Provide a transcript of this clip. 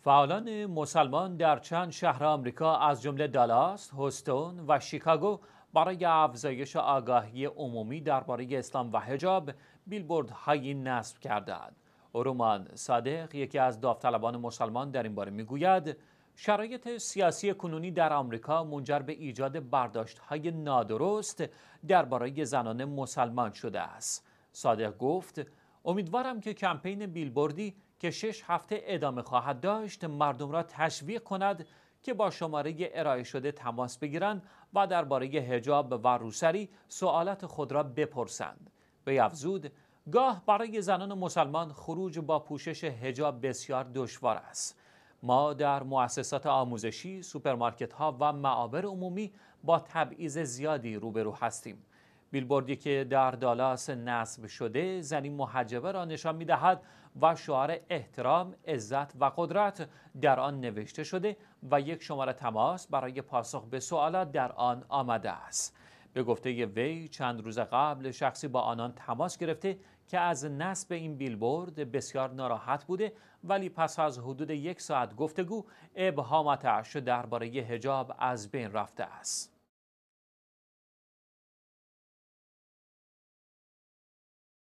فعالان مسلمان در چند شهر آمریکا از جمله دالاس، هوستون و شیکاگو برای افزایش آگاهی عمومی درباره اسلام و حجاب هایی نصب کردند. رومان صادق یکی از داوطلبان مسلمان در این باره میگوید شرایط سیاسی کنونی در آمریکا منجر به ایجاد های نادرست درباره زنان مسلمان شده است. صادق گفت امیدوارم که کمپین بیلبردی که شش هفته ادامه خواهد داشت مردم را تشویق کند که با شماره ارائه شده تماس بگیرند و درباره هجاب و روسری سوالات خود را بپرسند. به افزود گاه برای زنان مسلمان خروج با پوشش هجاب بسیار دشوار است. ما در مؤسسات آموزشی، سوپرمارکت ها و معابر عمومی با تبعیض زیادی روبرو هستیم. بیلبوردی که در دالاس نصب شده زنی محجبه را نشان می دهد و شعار احترام، عزت و قدرت در آن نوشته شده و یک شماره تماس برای پاسخ به سوالات در آن آمده است. به گفته وی چند روز قبل شخصی با آنان تماس گرفته که از نصب این بیلبورد بسیار ناراحت بوده ولی پس از حدود یک ساعت گفتگو ابهاماتش درباره حجاب از بین رفته است.